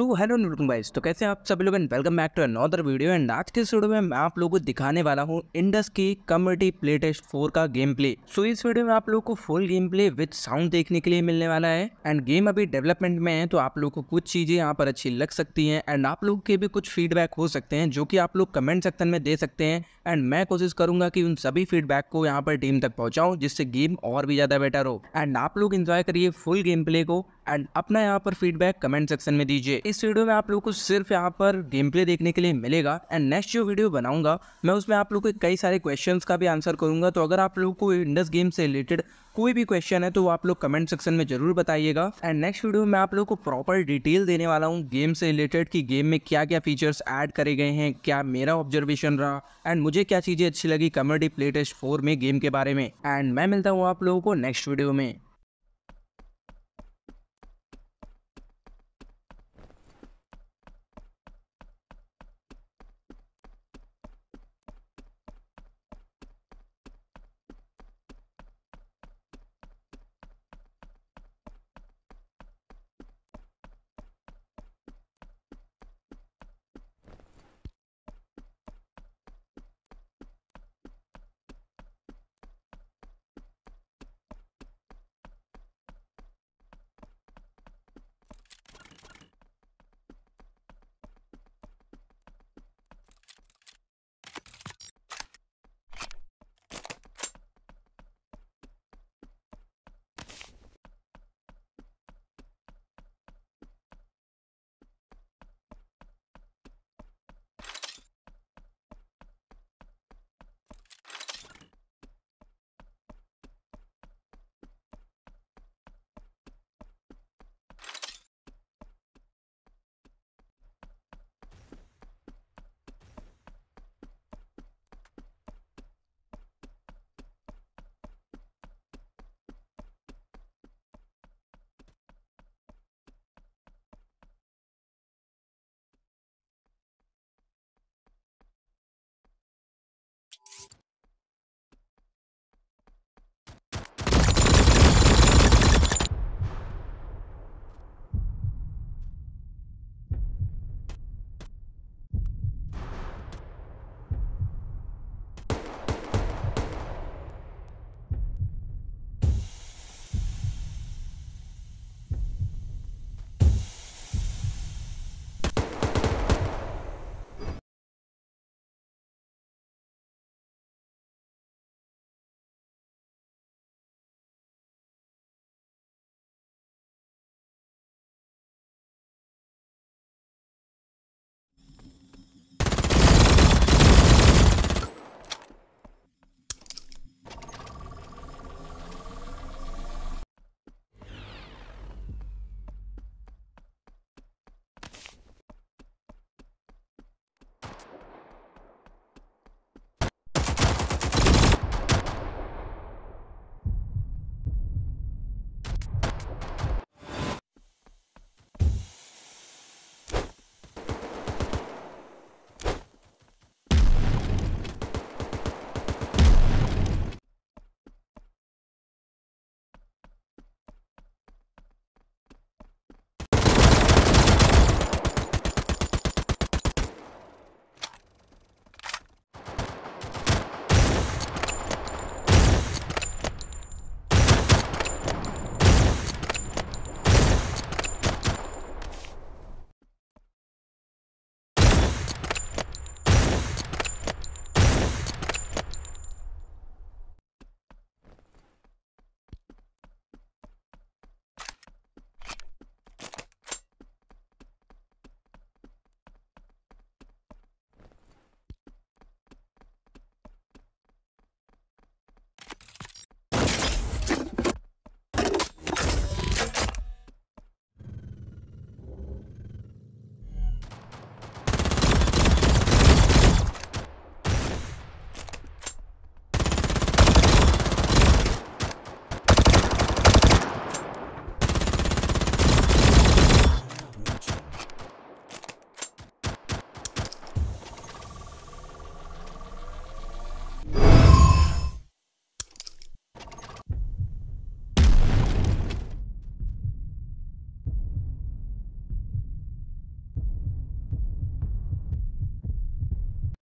so hello नुलकुम बाइस तो कैसे हैं आप सभी लोग and welcome back to another video and आज के इस वीडियो में मैं आप लोगों को दिखाने वाला हूं इंडस की कम्युनिटी प्ले टेस्ट फोर का गेम प्ले सो इस वीडियो में आप लोगों को full game play with sound देखने के लिए मिलने वाला है एंड गेम अभी डेवलपमेंट में है तो आप लोग को कुछ चीज़ें यहाँ पर अच्छी लग सकती है एंड आप लोग के भी कुछ फीडबैक हो सकते हैं जो की आप लोग कमेंट सेक्शन में दे सकते हैं एंड मैं कोशिश करूंगा की उन सभी फीडबैक को यहाँ पर टीम तक पहुंचाऊ जिससे गेम और भी ज़्यादा बेटर हो एंड आप लोग इंजॉय करिए फुल गेम प्ले को एंड अपना यहाँ पर फीडबैक कमेंट सेक्शन में दीजिए इस वीडियो में आप लोग को सिर्फ यहाँ पर गेम प्ले देखने के लिए मिलेगा एंड नेक्स्ट जो वीडियो बनाऊंगा मैं उसमें आप लोग के कई सारे क्वेश्चन का भी आंसर करूंगा तो अगर आप लोग को इंडस गेम से रिलेटेड कोई भी क्वेश्चन है तो वो आप लोग कमेंट सेक्शन में जरूर बताइएगा एंड नेक्स्ट वीडियो में आप लोग को प्रॉपर डिटेल देने वाला हूँ गेम से रिलेटेड कि गेम में क्या क्या फीचर्स ऐड करे गए हैं क्या मेरा ऑब्जर्वेशन रहा एंड मुझे क्या चीज़ें अच्छी लगी कमेडी प्ले टेस्ट फोर में गेम के बारे में एंड मैं मिलता हूँ आप लोगों को नेक्स्ट वीडियो में